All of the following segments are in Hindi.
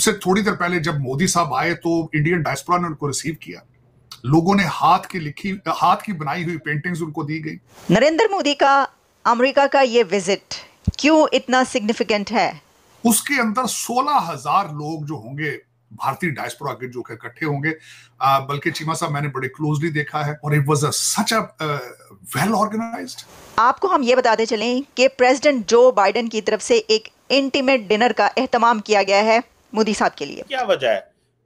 से थोड़ी देर पहले जब मोदी साहब आए तो इंडियन डायस्पोरा ने उनको रिसीव किया लोगों ने हाथ की लिखी हाथ की बनाई हुई पेंटिंग्स उनको दी गई नरेंद्र मोदी का अमेरिका का ये विजिट क्यों इतना सिग्निफिकेंट है उसके अंदर सोलह हजार लोग जो होंगे भारतीय डायस्पोरा के जो इकट्ठे होंगे बल्कि चीमा साहब मैंने बड़े क्लोजली देखा है और it was such a well organized आपको हम ये बताते चलें कि प्रेसिडेंट जो बाइडेन की तरफ से एक इंटीमेट डिनर का एहतमाम किया गया है मोदी साहब के लिए क्या वजह है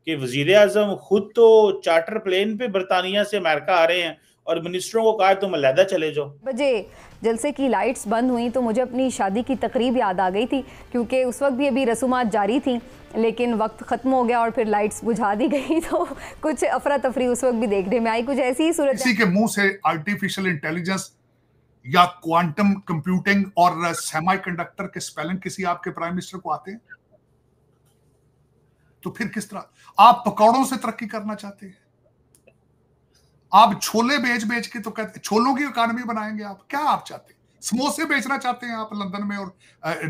कि वजीर आजम खुद तो चार्टर प्लेन पे बरतानिया से अमेरिका आ रहे हैं और मिनिस्टरों को कहा तुम अलहदा चले जाओ बजे जलसे की लाइट्स बंद हुई तो मुझे अपनी शादी की तकरीब याद आ गई थी क्योंकि उस वक्त भी अभी रसूमात जारी थी लेकिन वक्त ख़त्म हो गया और फिर लाइट्स बुझा दी गई तो कुछ अफरा तफरी उस वक्त भी देखने में आई कुछ ऐसी ही सूरत इसी के मुंह से आर्टिफिशियल इंटेलिजेंस या क्वांटम कंप्यूटिंग और सेमीकंडक्टर के स्पेलिंग किसी आपके प्राइम मिनिस्टर को आते हैं तो फिर किस तरह आप पकौड़ों से तरक्की करना चाहते हैं आप छोले बेच बेच के तो कहते छोलों की इकोनॉमी बनाएंगे आप क्या आप चाहते हैं समोसे बेचना चाहते हैं आप लंदन में और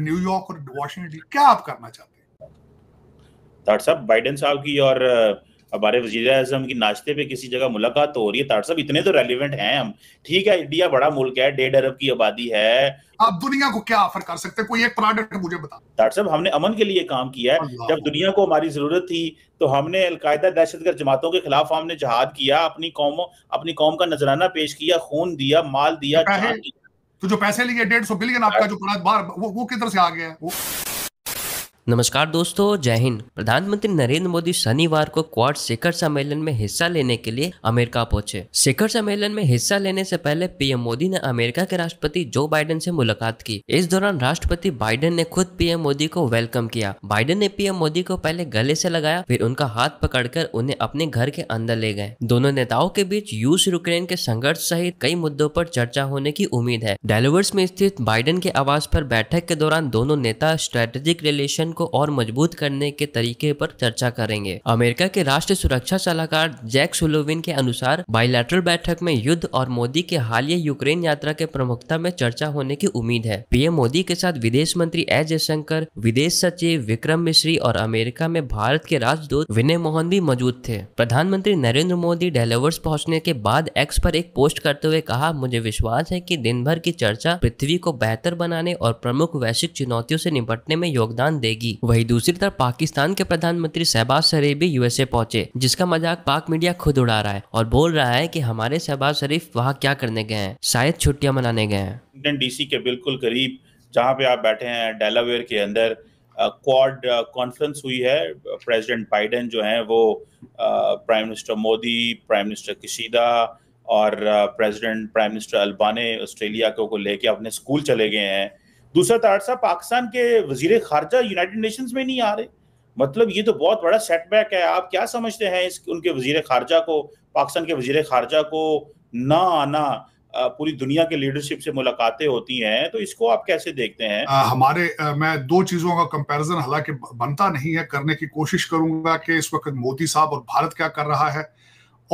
न्यूयॉर्क और वॉशिंगटन क्या आप करना चाहते हैं डॉक्टर साहब बाइडेन साहब की और हमारे वजीर अजम की नाश्ते पे किसी जगह मुलाकात तो हो रही है तार साहब इतने तो रेलिवेंट हैं हम ठीक है इंडिया बड़ा मुल्क है डेढ़ अरब की आबादी है आप दुनिया को क्या ऑफर कर सकते हैं कोई एक प्रोडक्ट मुझे बता तार साहब हमने अमन के लिए काम किया है जब दुनिया को हमारी जरूरत थी तो हमने अलकायदा दहशतगर्द जमातों के खिलाफ हमने जहाद किया अपनी कौम अपनी कौम का नजराना पेश किया खून दिया माल दिया तो, तो जो पैसे लिए डेढ़ सौ बिलियन आपका जो बार वो, वो किधर से आ गया है वो नमस्कार दोस्तों जय हिंद प्रधानमंत्री नरेंद्र मोदी शनिवार को क्वाड शिखर सम्मेलन में हिस्सा लेने के लिए अमेरिका पहुंचे शिखर सम्मेलन में हिस्सा लेने से पहले पीएम मोदी ने अमेरिका के राष्ट्रपति जो बाइडेन से मुलाकात की इस दौरान राष्ट्रपति बाइडेन ने खुद पीएम मोदी को वेलकम किया बाइडेन ने पीएम मोदी को पहले गले से लगाया फिर उनका हाथ पकड़कर उन्हें अपने घर के अंदर ले गए दोनों नेताओं के बीच यूस यूक्रेन के संघर्ष सहित कई मुद्दों पर चर्चा होने की उम्मीद है डेलोवर्स में स्थित बाइडेन के आवास पर बैठक के दौरान दोनों नेता स्ट्रेटेजिक रिलेशन को और मजबूत करने के तरीके पर चर्चा करेंगे अमेरिका के राष्ट्रीय सुरक्षा सलाहकार जैक सुलोविन के अनुसार बायलैटरल बैठक में युद्ध और मोदी के हालिया यूक्रेन यात्रा के प्रमुखता में चर्चा होने की उम्मीद है पीएम मोदी के साथ विदेश मंत्री एस जयशंकर विदेश सचिव विक्रम मिश्री और अमेरिका में भारत के राजदूत विनय मोहन भी मौजूद थे प्रधानमंत्री नरेंद्र मोदी डेलेवर्स पहुंचने के बाद एक्स पर एक पोस्ट करते हुए कहा मुझे विश्वास है कि दिन भर की चर्चा पृथ्वी को बेहतर बनाने और प्रमुख वैश्विक चुनौतियों से निपटने में योगदान देगी की वही दूसरी तरफ पाकिस्तान के प्रधानमंत्री शहबाज शरीफ भी यूएसए पहुंचे जिसका मजाक पाक मीडिया खुद उड़ा रहा है और बोल रहा है की हमारे शहबाज शरीफ वहाँ क्या करने गए हैं शायद छुट्टियाँ मनाने गए हैं डीसी के बिल्कुल करीब जहाँ पे आप बैठे हैं डेलावेयर के अंदर क्वाड कॉन्फ्रेंस हुई है प्रेसिडेंट बाइडेन जो हैं वो prime minister Modi prime minister Kishida और president prime minister Albanese Australia को, को लेके अपने स्कूल चले गए हैं दूसरा साहब पाकिस्तान के वजीर खारजा यूनाइटेड नेशंस में नहीं आ रहे मतलब ये तो बहुत बड़ा सेटबैक है आप क्या समझते हैं इस उनके वजीर खारजा को पाकिस्तान के वजीर खारजा को ना आना पूरी दुनिया के लीडरशिप से मुलाकातें होती हैं तो इसको आप कैसे देखते हैं आ, हमारे आ, मैं दो चीजों का कंपैरिजन हालांकि बनता नहीं है करने की कोशिश करूंगा कि इस वक्त मोदी साहब और भारत क्या कर रहा है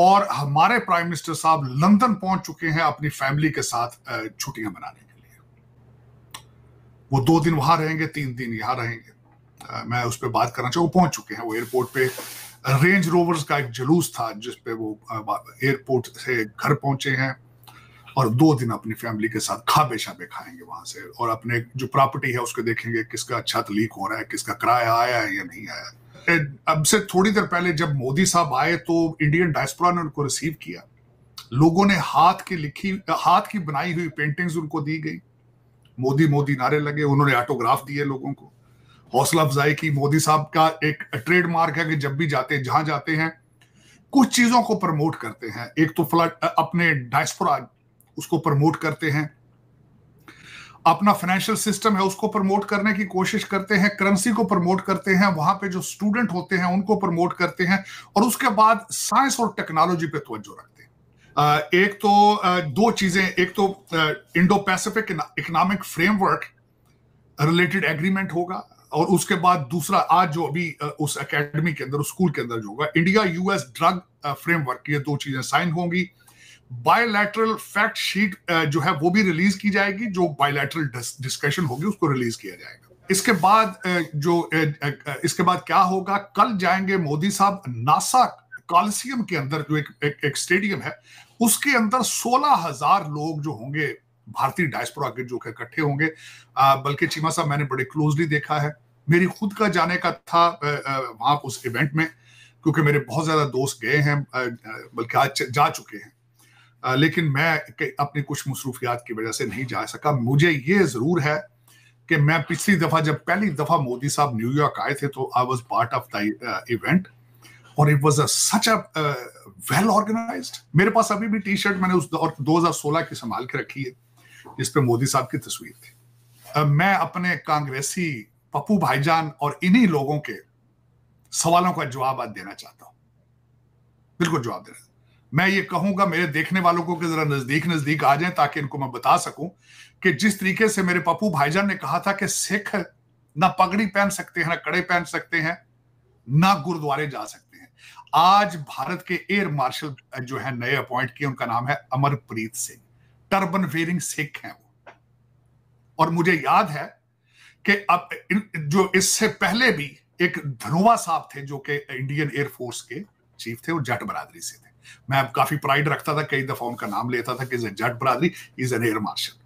और हमारे प्राइम मिनिस्टर साहब लंदन पहुंच चुके हैं अपनी फैमिली के साथ छुट्टियां मनाने वो दो दिन वहां रहेंगे तीन दिन यहाँ रहेंगे मैं उस पर बात करना चाहूँ पहुंच चुके हैं वो एयरपोर्ट पे रेंज रोवर्स का एक जुलूस था जिसपे वो एयरपोर्ट से घर पहुंचे हैं और दो दिन अपनी फैमिली के साथ खाबे शाबे खाएंगे वहां से और अपने जो प्रॉपर्टी है उसको देखेंगे किसका छत अच्छा तो लीक हो रहा है किसका किराया आया है या नहीं आया अब से थोड़ी देर पहले जब मोदी साहब आए तो इंडियन डायस्पोरा ने उनको रिसीव किया लोगों ने हाथ की लिखी हाथ की बनाई हुई पेंटिंग्स उनको दी गई मोदी मोदी नारे लगे उन्होंने ऑटोग्राफ दिए लोगों को हौसला अफजाई की मोदी साहब का एक ट्रेडमार्क है कि जब भी जाते जहां जाते हैं कुछ चीजों को प्रमोट करते हैं एक तो फ्लड अपने डायस्पोरा उसको प्रमोट करते हैं अपना फाइनेंशियल सिस्टम है उसको प्रमोट करने की कोशिश करते हैं करेंसी को प्रमोट करते हैं वहां पे जो स्टूडेंट होते हैं उनको प्रमोट करते हैं और उसके बाद साइंस और टेक्नोलॉजी पे तवज्जो रखते हैं एक तो दो चीजें एक तो Indo Pacific economic framework related agreement होगा और उसके बाद दूसरा आज जो अभी उस एकेडमी के अंदर उस स्कूल के अंदर जो होगा इंडिया यूएस ड्रग फ्रेमवर्क ये दो चीजें साइन होंगी बायोलैटरल फैक्ट शीट जो है वो भी रिलीज की जाएगी जो बायोलैटरल डिस्कशन होगी उसको रिलीज किया जाएगा इसके बाद जो इसके बाद क्या होगा कल जाएंगे मोदी साहब नासा कॉलिसियम के अंदर जो एक एक, एक स्टेडियम है उसके अंदर सोलह हजार लोग जो होंगे भारतीय डायस्पोरा के जो इकट्ठे होंगे बल्कि चीमा साहब मैंने बड़े क्लोजली देखा है मेरी खुद का जाने का था वहां उस इवेंट में क्योंकि मेरे बहुत ज्यादा दोस्त गए हैं बल्कि आज जा चुके हैं लेकिन मैं अपनी कुछ मसरूफियात की वजह से नहीं जा सका मुझे ये जरूर है कि मैं पिछली दफा जब पहली दफा मोदी साहब न्यूयॉर्क आए थे तो I was part of the event और it was such a well organize मेरे पास अभी भी टी शर्ट मैंने उस हजार सोलह की संभाल के रखी है जिसपे मोदी साहब की तस्वीर थी मैं अपने कांग्रेसी पप्पू भाईजान और इन्हीं लोगों के सवालों का जवाब आज देना चाहता हूं बिल्कुल जवाब देना मैं ये कहूंगा मेरे देखने वालों को कि जरा नजदीक नजदीक आ जाए ताकि इनको मैं बता सकूं कि जिस तरीके से मेरे पप्पू भाईजान ने कहा था कि सिख ना पगड़ी पहन सकते हैं ना कड़े पहन सकते हैं ना गुरुद्वारे जा सकते आज भारत के एयर मार्शल जो है नए अपॉइंट किए उनका नाम है अमरप्रीत सिंह टर्बन फेरिंग सिख हैं वो और मुझे याद है कि अब जो इससे पहले भी एक धनोवा साहब थे जो कि इंडियन एयरफोर्स के चीफ थे और जट बरादरी से थे मैं अब काफी प्राइड रखता था कई दफा उनका नाम लेता था कि जट बरादरी इज एन एयर मार्शल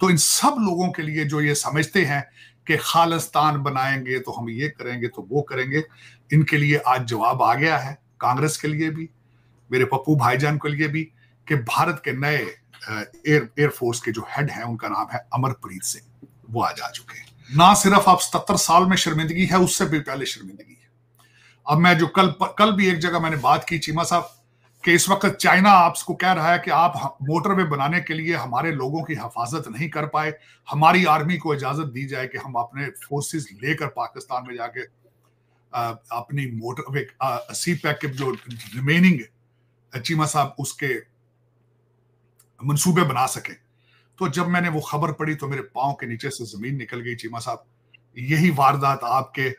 तो इन सब लोगों के लिए जो ये समझते हैं कि खालिस्तान बनाएंगे तो हम ये करेंगे तो वो करेंगे इनके लिए आज जवाब आ गया है कांग्रेस के लिए भी मेरे पप्पू भाईजान के लिए भी कि भारत के नए एयर एयरफोर्स के जो हेड हैं उनका नाम है अमरप्रीत सिंह वो आज आ चुके हैं ना सिर्फ अब सत्तर साल में शर्मिंदगी है उससे भी पहले शर्मिंदगी है अब मैं जो कल कल भी एक जगह मैंने बात की चीमा साहब कि इस वक्त चाइना आपको कह रहा है कि आप मोटरवे बनाने के लिए हमारे लोगों की हफाजत नहीं कर पाए हमारी आर्मी को इजाजत दी जाए कि हम अपने फोर्सेस लेकर पाकिस्तान में जाके अपनी मोटरवे सी पैक के जो रिमेनिंग चीमा साहब उसके मंसूबे बना सके तो जब मैंने वो खबर पढ़ी तो मेरे पाओ के नीचे से जमीन निकल गई चीमा साहब यही वारदात आपके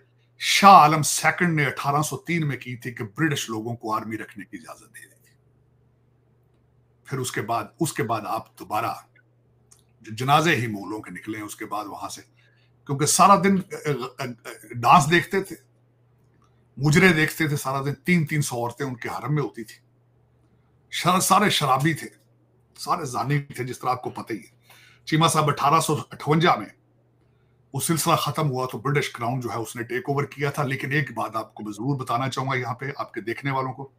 शाह आलम सेकंड ने 1803 में की थी कि ब्रिटिश लोगों को आर्मी रखने की इजाजत दी फिर उसके बाद उसके बाद आप दोबारा जनाजे ही मोलों के निकले उसके बाद वहां से क्योंकि सारा दिन डांस देखते थे मुजरे देखते थे सारा दिन तीन तीन सौ औरतें उनके हरम में होती थी शर, सारे शराबी थे सारे जानी थे जिस तरह आपको पता ही है चीमा साहब अठारह सौ अठवंजा में वो सिलसिला खत्म हुआ तो ब्रिटिश क्राउन जो है उसने टेक ओवर किया था लेकिन एक बात आपको मैं जरूर बताना चाहूंगा यहाँ पे आपके देखने वालों को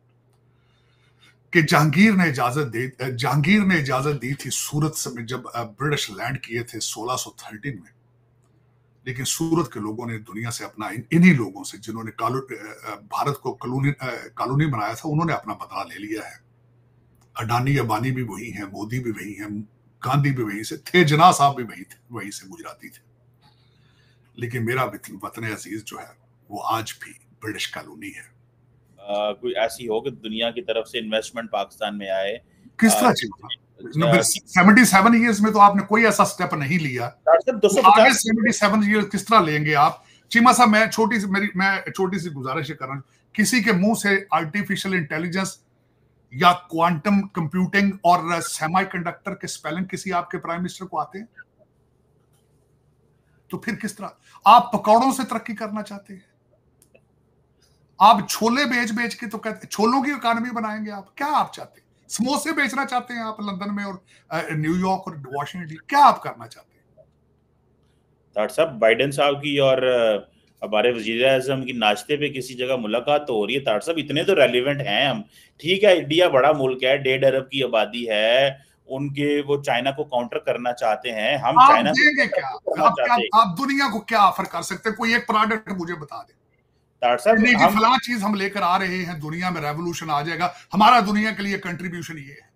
कि जहांगीर ने इजाजत दी जहांगीर ने इजाजत दी थी सूरत से जब ब्रिटिश लैंड किए थे 1613 में लेकिन सूरत के लोगों ने दुनिया से अपना इन्हीं लोगों से जिन्होंने भारत को कॉलोनी बनाया था उन्होंने अपना बदला ले लिया है अडानी अबानी भी वही हैं मोदी भी वही हैं गांधी भी वहीं से थे जना साहब भी वहीं थे वहीं से गुजराती थे लेकिन मेरा वतन अजीज जो है वो आज भी ब्रिटिश कॉलोनी है कोई ऐसी हो कि दुनिया की तरफ से इन्वेस्टमेंट पाकिस्तान में आए किस तरह सेवेंटी में तो आपने कोई ऐसा स्टेप नहीं लिया सेवेंटी सेवन किस तरह लेंगे आप चीमा साहब मैं छोटी सी मेरी मैं छोटी सी गुजारिश कर रहा हूँ किसी के मुंह से आर्टिफिशियल इंटेलिजेंस या क्वांटम कंप्यूटिंग और सेमीकंडक्टर के स्पेलिंग किसी आपके प्राइम मिनिस्टर को आते हैं तो फिर किस तरह आप पकौड़ों से तरक्की करना चाहते हैं आप छोले बेच बेच के तो कहते छोलों की इकोनॉमी बनाएंगे आप क्या आप चाहते हैं समोसे बेचना चाहते हैं आप लंदन में और न्यूयॉर्क और वॉशिंगटन क्या आप करना चाहते हैं डॉक्टर साहब बाइडेन साहब की और हमारे वजीर अजम की नाश्ते पे किसी जगह मुलाकात तो हो रही है तार साहब इतने तो रेलिवेंट हैं हम ठीक है इंडिया बड़ा मुल्क है डेढ़ अरब की आबादी है उनके वो चाइना को काउंटर करना चाहते हैं हम चाइना देंगे क्या आप, क्या आप दुनिया को क्या ऑफर कर सकते हैं कोई एक प्रोडक्ट मुझे बता दें चीज हम लेकर आ रहे हैं दुनिया में रेवोल्यूशन आ जाएगा हमारा दुनिया के लिए कंट्रीब्यूशन ये है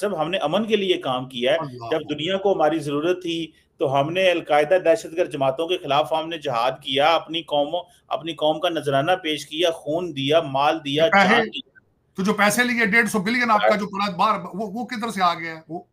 साहब हमने अमन के लिए काम किया है जब दुनिया को हमारी जरूरत थी तो हमने अलकायदा दहशतगर्द जमातों के खिलाफ हमने जहाद किया अपनी कौमों अपनी कौम का नजराना पेश किया खून दिया माल दिया तो, तो जो पैसे लिए डेढ़ सौ बिलियन आपका जो बार वो वो किधर से आ गया है वो